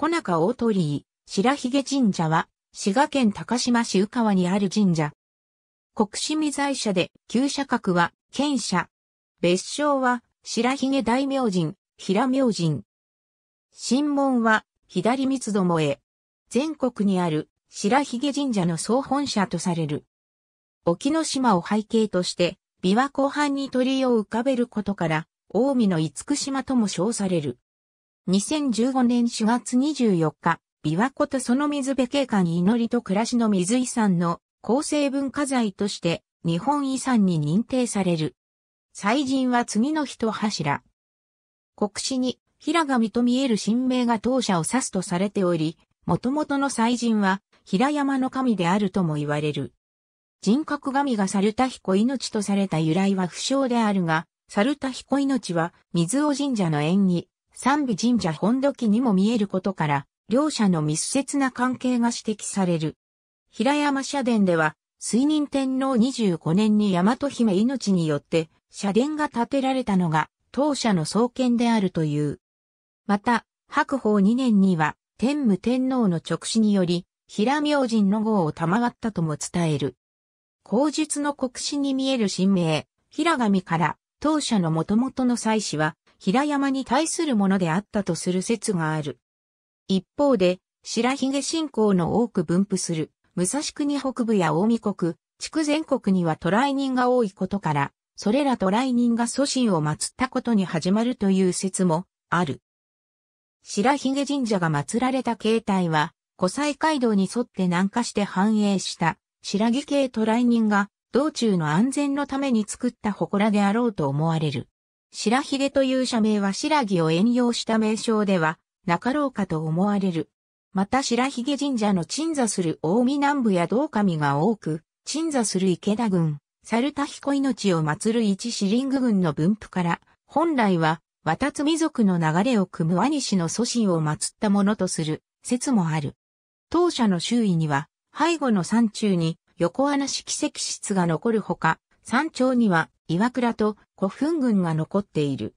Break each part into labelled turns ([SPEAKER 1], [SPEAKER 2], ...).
[SPEAKER 1] 小中大鳥居、白髭神社は、滋賀県高島市宇川にある神社。国志見在社で、旧社格は、県社。別称は、白髭大明神、平明神。神門は、左三つどもえ。全国にある、白髭神社の総本社とされる。沖の島を背景として、琵琶湖畔に鳥居を浮かべることから、近江の厳島とも称される。2015年4月24日、琵琶湖とその水辺景観祈りと暮らしの水遺産の構成文化財として日本遺産に認定される。祭神は次の一柱。国史に平神と見える神明が当社を指すとされており、元々の祭神は平山の神であるとも言われる。人格神が猿田彦命とされた由来は不詳であるが、猿田彦命は水尾神社の縁起、三美神社本土記にも見えることから、両者の密接な関係が指摘される。平山社殿では、水人天皇25年に大和姫命によって、社殿が建てられたのが、当社の創建であるという。また、白鵬2年には、天武天皇の直視により、平明神の号を賜ったとも伝える。口述の国史に見える神明、平神から、当社の元々の祭祀は、平山に対するものであったとする説がある。一方で、白髭信仰の多く分布する、武蔵国北部や近江国、区全国には渡来人が多いことから、それら渡来人が祖神を祀ったことに始まるという説もある。白髭神社が祀られた形態は、古西街道に沿って南下して繁栄した白木系渡来人が道中の安全のために作った祠であろうと思われる。白髭という社名は白木を沿用した名称では、なかろうかと思われる。また白髭神社の鎮座する大見南部や道上が多く、鎮座する池田郡、猿田彦命を祀る一シリング郡の分布から、本来は、渡津族の流れを組む兄氏の祖神を祀ったものとする説もある。当社の周囲には、背後の山中に横穴式石室が残るほか、山頂には岩倉と古墳群が残っている。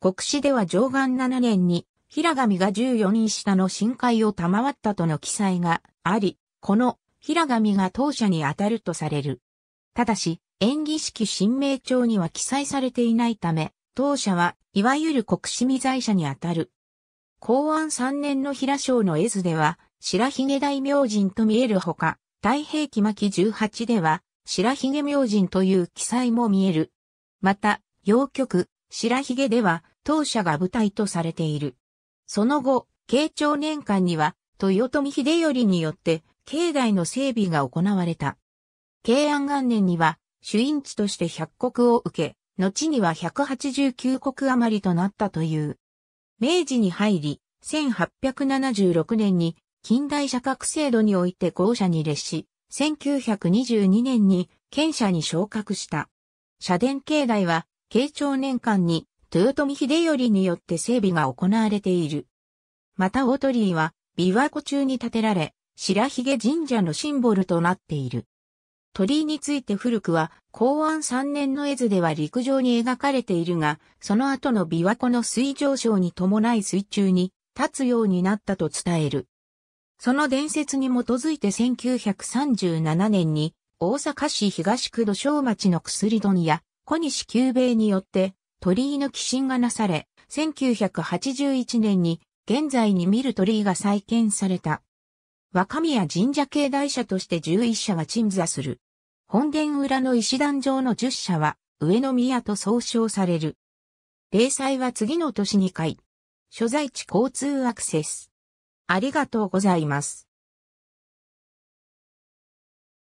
[SPEAKER 1] 国史では上岸7年に平神が14人下の深海を賜ったとの記載があり、この平神が当社に当たるとされる。ただし、演技式神明帳には記載されていないため、当社はいわゆる国史未在者に当たる。公安3年の平章の絵図では、白髭大明神と見えるほか、太平記巻18では、白髭明神という記載も見える。また、洋曲、白髭では、当社が舞台とされている。その後、慶長年間には、豊臣秀頼によって、境内の整備が行われた。慶安元年には、主因地として100国を受け、後には189国余りとなったという。明治に入り、1876年に近代社格制度において校舎に列し、1922年に県社に昇格した。社殿境内は、慶長年間に豊臣秀頼によって整備が行われている。また大鳥居は、琵琶湖中に建てられ、白髭神社のシンボルとなっている。鳥居について古くは、公安3年の絵図では陸上に描かれているが、その後の琵琶湖の水上昇に伴い水中に立つようになったと伝える。その伝説に基づいて1937年に大阪市東区土小町の薬問屋小西久兵衛によって鳥居の寄進がなされ、1981年に現在に見る鳥居が再建された。若宮神社境内社として11社が鎮座する。本殿裏の石段上の10社は上宮と総称される。例祭は次の年2回。所在地交通アクセス。ありがとうございます。